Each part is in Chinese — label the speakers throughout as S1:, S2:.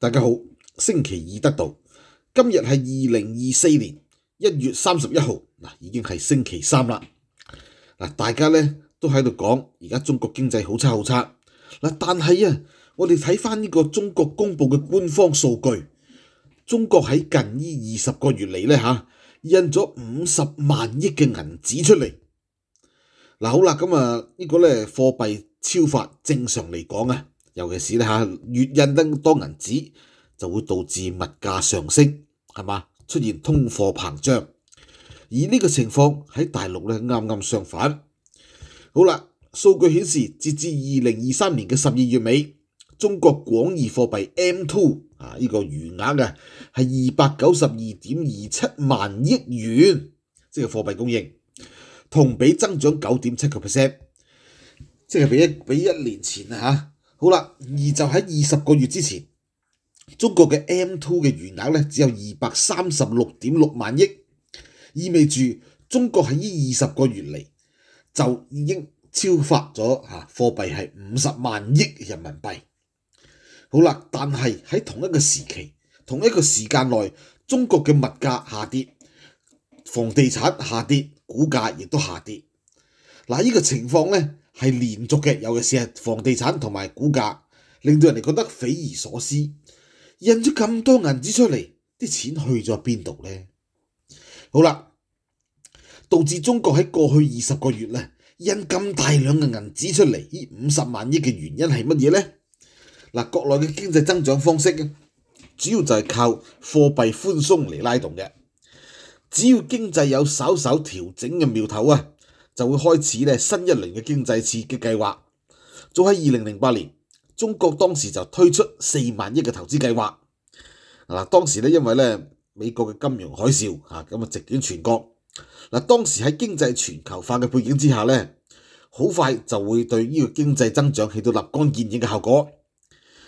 S1: 大家好，星期二得到今日系二零二四年一月三十一号，嗱已经系星期三啦。嗱，大家咧都喺度讲，而家中国经济好差好差。嗱，但系啊，我哋睇翻呢个中国公布嘅官方数据，中国喺近呢二十个月嚟咧吓印咗五十万亿嘅银纸出嚟。嗱好啦，咁啊呢个咧货币超发，正常嚟讲啊。尤其是咧越印得多銀紙，就會導致物價上升，係嘛？出現通貨膨脹。而呢個情況喺大陸咧，啱啱相反。好啦，數據顯示，截至二零二三年嘅十二月尾，中國廣義貨幣 M2 啊，呢個餘額嘅係二百九十二點二七萬億元，即係貨幣供應，同比增長九點七個 percent，即係比一比一年前啊好啦，而就喺二十個月之前，中國嘅 M two 嘅餘額咧只有二百三十六點六萬億，意味住中國喺呢二十個月嚟就已經超發咗嚇貨幣係五十萬億人民幣。好啦，但係喺同一個時期、同一個時間內，中國嘅物價下跌、房地產下跌、股價亦都下跌。嗱，呢個情況咧。係連續嘅，尤其是係房地產同埋股價令到人哋覺得匪夷所思。印咗咁多銀紙出嚟，啲錢去咗邊度咧？好啦，導致中國喺過去二十個月咧印咁大量嘅銀紙出嚟，呢五十萬億嘅原因係乜嘢咧？嗱，國內嘅經濟增長方式主要就係靠貨幣寬鬆嚟拉動嘅，只要經濟有稍稍調整嘅苗頭啊！就會開始咧新一轮嘅經濟刺激計劃。早喺二零零八年，中國當時就推出四萬億嘅投資計劃。嗱，當時咧因為咧美國嘅金融海嘯嚇咁啊，直卷全國。嗱，當時喺經濟全球化嘅背景之下咧，好快就會對呢個經濟增長起到立竿見影嘅效果。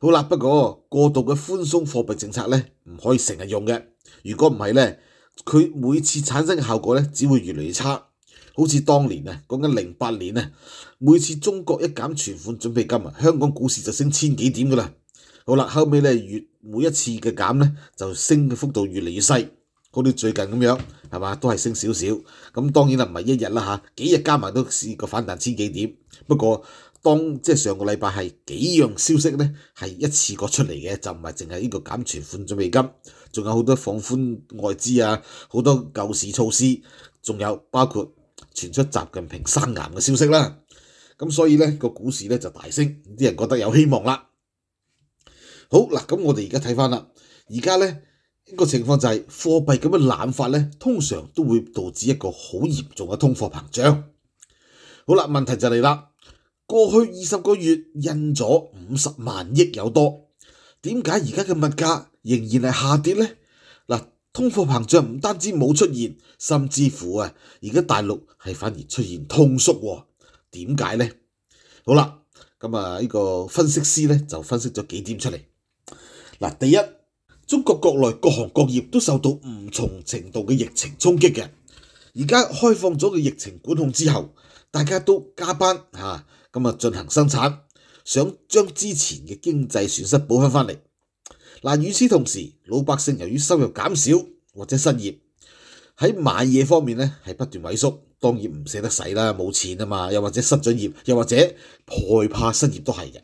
S1: 好啦，不過過度嘅寬鬆貨幣政策咧唔可以成日用嘅。如果唔係咧，佢每次產生嘅效果咧，只會越嚟越差。好似當年啊，講緊零八年啊，每次中國一減存款準備金啊，香港股市就升千幾點㗎啦。好啦，後尾咧越每一次嘅減咧就升嘅幅度越嚟越細，好似最近咁樣係嘛，都係升少少。咁當然啦，唔係一日啦嚇，幾日加埋都試過反彈千幾點。不過當即係上個禮拜係幾樣消息咧，係一次過出嚟嘅，就唔係淨係呢個減存款準備金，仲有好多放寬外資啊，好多救市措施，仲有包括。传出习近平生癌嘅消息啦，咁所以呢个股市呢就大升，啲人觉得有希望啦。好嗱，咁我哋而家睇翻啦，而家呢一个情况就系货币咁样滥发呢，通常都会导致一个好严重嘅通货膨胀。好啦，问题就嚟啦，过去二十个月印咗五十万亿有多，点解而家嘅物价仍然系下跌呢？通貨膨脹唔單止冇出現，甚至乎啊，而家大陸係反而出現通縮喎？點解呢？好啦，咁啊，呢個分析師咧就分析咗幾點出嚟。嗱，第一，中國國內各行各業都受到唔同程度嘅疫情衝擊嘅，而家開放咗嘅疫情管控之後，大家都加班吓，咁啊進行生產，想將之前嘅經濟損失補翻翻嚟。嗱，與此同時，老百姓由於收入減少或者失業喺買嘢方面咧係不斷萎縮，當然唔捨得使啦，冇錢啊嘛。又或者失咗業，又或者害怕失業都係嘅。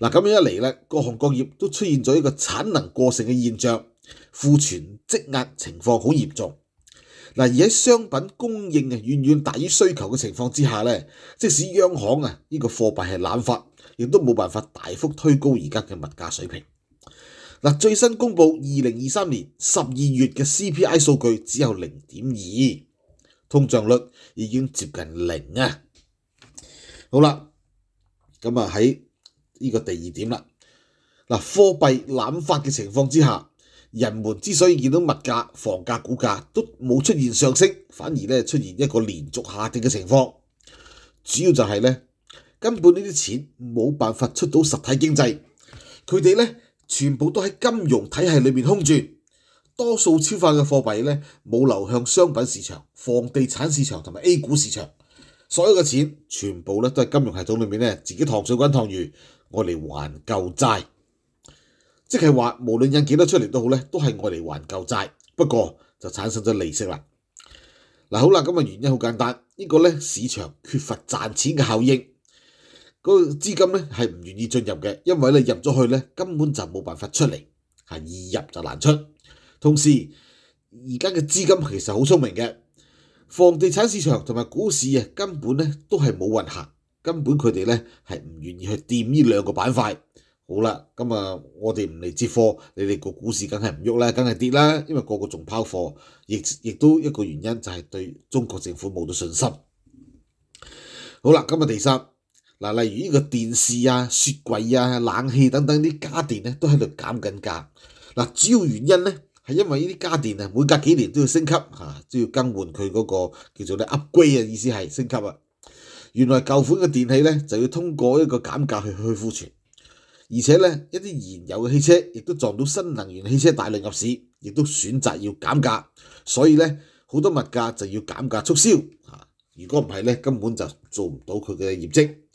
S1: 嗱，咁樣一嚟咧，各行各業都出現咗一個產能過剩嘅現象，庫存積壓情況好嚴重。嗱，而喺商品供應啊遠遠大於需求嘅情況之下咧，即使央行啊呢個貨幣係滥發，亦都冇辦法大幅推高而家嘅物價水平。嗱，最新公布二零二三年十二月嘅 CPI 数据只有零点二，通胀率已经接近零啊！好啦，咁啊喺呢个第二点啦，嗱，货币滥发嘅情况之下，人们之所以见到物价、房价、股价都冇出现上升，反而咧出现一个连续下跌嘅情况，主要就系咧根本呢啲钱冇办法出到实体经济，佢哋咧。全部都喺金融體系裏面空轉，多數超發嘅貨幣呢，冇流向商品市場、房地產市場同埋 A 股市場，所有嘅錢全部呢都喺金融系統裏面呢，自己糖水滾糖漿，我嚟還舊債，即係話無論印幾多出嚟都好呢，都係我嚟還舊債，不過就產生咗利息啦。嗱好啦，咁啊原因好簡單，呢個呢市場缺乏賺錢嘅效應。嗰個資金咧係唔願意進入嘅，因為咧入咗去咧根本就冇辦法出嚟，係易入就難出。同時，而家嘅資金其實好聰明嘅，房地產市場同埋股市啊，根本咧都係冇運行，根本佢哋咧係唔願意去掂呢兩個板塊。好啦，咁啊，我哋唔嚟接貨，你哋個股市梗係唔喐啦，梗係跌啦，因為個個仲拋貨，亦亦都一個原因就係對中國政府冇咗信心。好啦，今日第三。嗱，例如呢個電視啊、雪櫃啊、冷氣等等啲家電咧，都喺度減緊價。嗱，主要原因咧係因為呢啲家電啊，每隔幾年都要升級，嚇，都要更換佢嗰個叫做咧 upgrade 嘅意思係升級啊。原來舊款嘅電器咧就要通過一個減價去去庫存，而且咧一啲燃油嘅汽車亦都撞到新能源汽車大量入市，亦都選擇要減價，所以咧好多物價就要減價促銷。嚇，如果唔係咧，根本就做唔到佢嘅業績。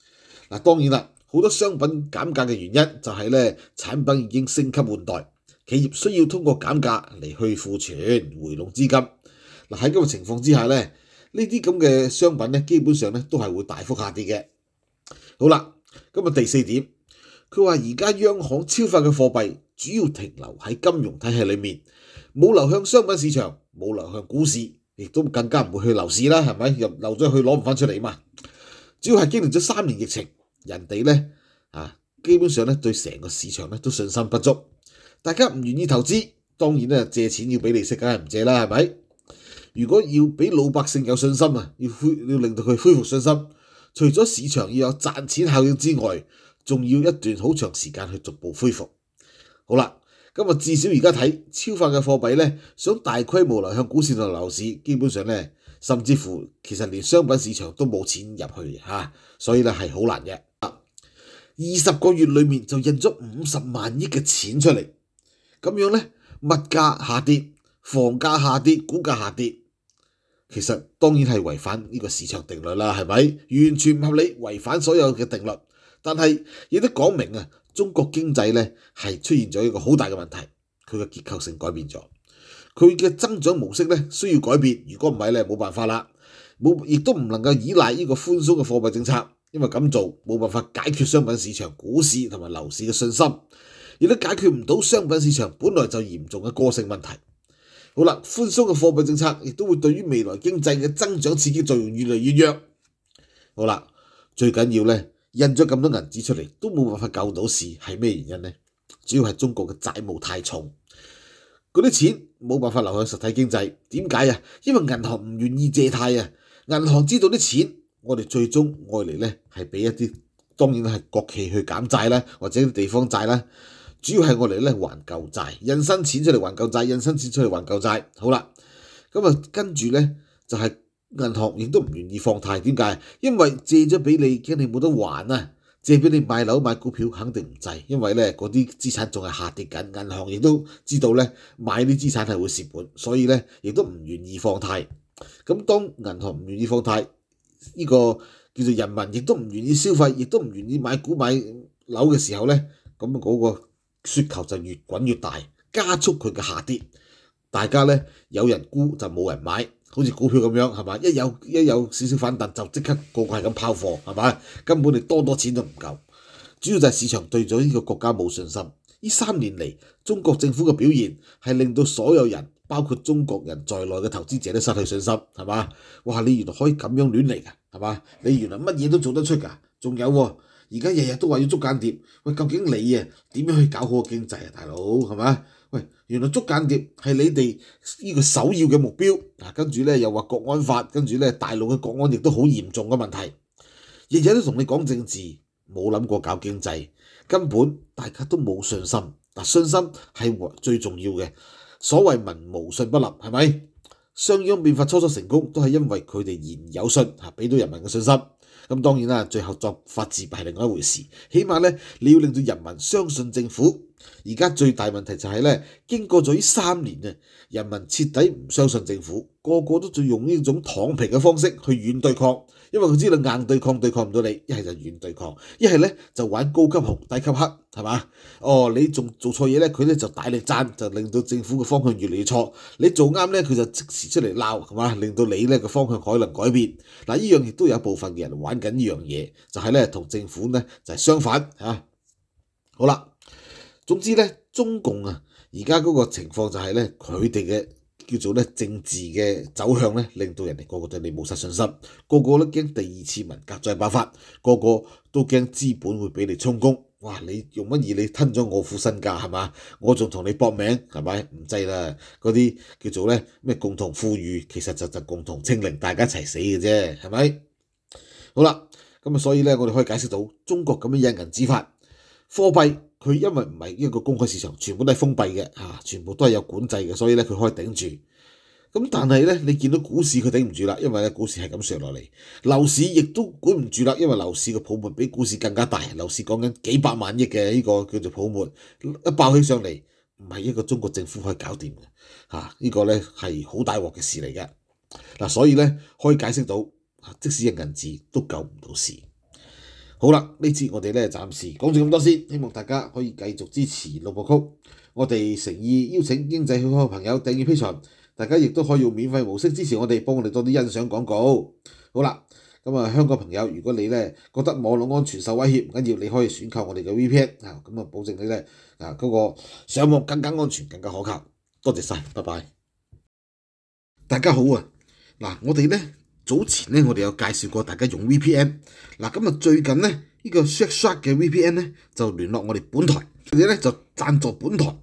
S1: 嗱，當然啦，好多商品減價嘅原因就係咧產品已經升級換代，企業需要通過減價嚟去庫存、回籠資金。嗱喺咁嘅情況之下咧，呢啲咁嘅商品咧，基本上咧都係會大幅下跌嘅。好啦，咁啊第四點，佢話而家央行超發嘅貨幣主要停留喺金融體系裏面，冇流向商品市場，冇流向股市，亦都更加唔會去樓市啦，係咪？入流咗去攞唔翻出嚟嘛，主要係經歷咗三年疫情。人哋咧啊，基本上咧对成个市场咧都信心不足，大家唔愿意投资，当然咧借钱要俾利息，梗系唔借啦，系咪？如果要俾老百姓有信心啊，要恢要令到佢恢复信心，除咗市场要有赚钱效应之外，仲要一段好长时间去逐步恢复。好啦，咁啊，至少而家睇超发嘅货币咧，想大规模流向股市同楼市，基本上咧，甚至乎其实连商品市场都冇钱入去吓，所以咧系好难嘅。二十个月里面就印咗五十万亿嘅钱出嚟，咁样呢，物价下跌，房价下跌，股价下跌，其实当然系违反呢个市场定律啦，系咪？完全唔合理，违反所有嘅定律。但系亦都讲明啊，中国经济呢系出现咗一个好大嘅问题，佢嘅结构性改变咗，佢嘅增长模式呢需要改变。如果唔系呢，冇办法啦，冇亦都唔能够依赖呢个宽松嘅货币政策。因为咁做冇办法解决商品市场、股市同埋楼市嘅信心，亦都解决唔到商品市场本来就严重嘅个性问题。好啦，宽松嘅货币政策亦都会对于未来经济嘅增长刺激作用越嚟越弱。好啦，最紧要咧印咗咁多银纸出嚟都冇办法救到市，系咩原因呢？主要系中国嘅债务太重，嗰啲钱冇办法流向实体经济。点解啊？因为银行唔愿意借贷啊，银行知道啲钱。我哋最終我嚟咧係俾一啲，當然係國企去減債啦，或者地方債啦。主要係我嚟咧還舊債，印新錢出嚟還舊債，印新錢出嚟還舊債。好啦，咁啊跟住咧就係銀行亦都唔願意放貸。點解？因為借咗俾你，驚你冇得還啊。借俾你買樓買股票肯定唔滯，因為咧嗰啲資產仲係下跌緊。銀行亦都知道咧買啲資產係會蝕本，所以咧亦都唔願意放貸。咁當銀行唔願意放貸。呢個叫做人民亦都唔願意消費，亦都唔願意買股買樓嘅時候咧，咁嗰個雪球就越滾越大，加速佢嘅下跌。大家咧有人沽就冇人買，好似股票咁樣係嘛？一有一有少少反彈就即刻個個係咁拋貨係嘛？根本你多多錢都唔夠，主要就係市場對咗呢個國家冇信心。呢三年嚟，中國政府嘅表現係令到所有人。包括中國人在內嘅投資者都失去信心，係嘛？哇！你原來可以咁樣亂嚟㗎，係嘛？你原來乜嘢都做得出㗎。仲有，而家日日都話要捉簡諜，喂，究竟你啊點樣去搞好個經濟啊？大佬係嘛？喂，原來捉簡諜係你哋呢個首要嘅目標啊。跟住咧又話國安法，跟住咧大陸嘅國安亦都好嚴重嘅問題。日日都同你講政治，冇諗過搞經濟，根本大家都冇信心。嗱，信心係最重要嘅。所謂民無信不立，係咪？商鞅變法初初成功都係因為佢哋言有信嚇，俾到人民嘅信心。咁當然啦，最後作法治係另外一回事。起碼咧，你要令到人民相信政府。而家最大問題就係咧，經過咗呢三年啊，人民徹底唔相信政府，個個都仲用呢種躺平嘅方式去軟對抗。因為佢知道硬對抗對抗唔到你，一係就軟對抗，一係咧就玩高級紅低級黑，係嘛？哦，你仲做錯嘢咧，佢咧就大力赞，就令到政府嘅方向越嚟越錯。你做啱咧，佢就即時出嚟鬧，係嘛？令到你咧個方向可能改變。嗱，呢樣亦都有部分嘅人玩緊呢樣嘢，就係咧同政府咧就係相反吓。好啦，總之咧中共啊，而家嗰個情況就係咧佢哋嘅。叫做咧政治嘅走向咧，令到人哋個個對你冇晒信心，個個都驚第二次文革再爆發，個個都驚資本會俾你充公。哇！你用乜嘢？你吞咗我副身價係嘛？我仲同你搏命係咪？唔制啦！嗰啲叫做咧咩共同富裕，其實就就共同清零，大家一齊死嘅啫，係咪？好啦，咁啊，所以咧，我哋可以解釋到中國咁樣印銀紙法貨幣。佢因為唔係一個公開市場，全部都係封閉嘅，嚇，全部都係有管制嘅，所以咧佢可以頂住。咁但係咧，你見到股市佢頂唔住啦，因為咧股市係咁上落嚟，樓市亦都管唔住啦，因為樓市嘅泡沫比股市更加大，樓市講緊幾百萬億嘅呢個叫做泡沫，一爆起上嚟唔係一個中國政府可以搞掂嘅，嚇呢個咧係好大鑊嘅事嚟嘅。嗱，所以咧可以解釋到，即使一銀紙都救唔到事。好啦，呢次我哋咧暫時講住咁多先，希望大家可以繼續支持六部曲。我哋誠意邀請經濟圈嘅朋友訂阅披場，大家亦都可以用免費模式支持我哋，幫我哋多啲欣賞廣告。好啦，咁啊香港朋友，如果你咧覺得網絡安全受威脅，唔緊要，你可以選購我哋嘅 VPN 啊，咁啊保證你咧啊嗰個上網更加安全、更加可靠。多謝晒，拜拜。大家好啊，嗱我哋咧。早前咧，我哋有介紹過大家用 VPN。嗱，咁啊，最近咧，呢個 Shackshot 嘅 VPN 咧就聯絡我哋本台，佢哋咧就贊助本台。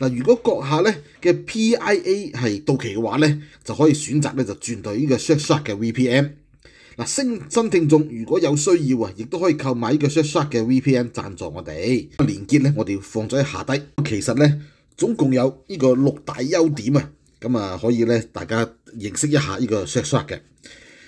S1: 嗱，如果閣下咧嘅 PIA 係到期嘅話咧，就可以選擇咧就轉到呢個 Shackshot 嘅 VPN。嗱，新新聽眾如果有需要啊，亦都可以購買呢個 Shackshot 嘅 VPN 贊助我哋。連結咧，我哋放咗喺下低。其實咧，總共有呢個六大優點啊，咁啊可以咧大家認識一下呢個 Shackshot 嘅。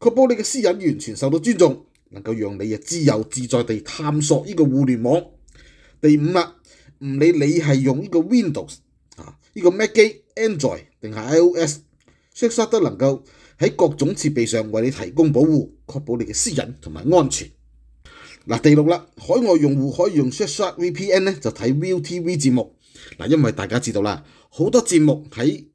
S1: 确保你嘅私隐完全受到尊重，能够让你啊自由自在地探索呢个互联网。第五啦，唔理你系用呢个 Windows 啊，呢个 Mac 机、Android 定系 iOS，Shadow 都能够喺各种设备上为你提供保护，确保你嘅私隐同埋安全。嗱，第六啦，海外用户可以用 s h a h o t VPN 咧，就睇 v e u TV 节目。嗱，因为大家知道啦，好多节目喺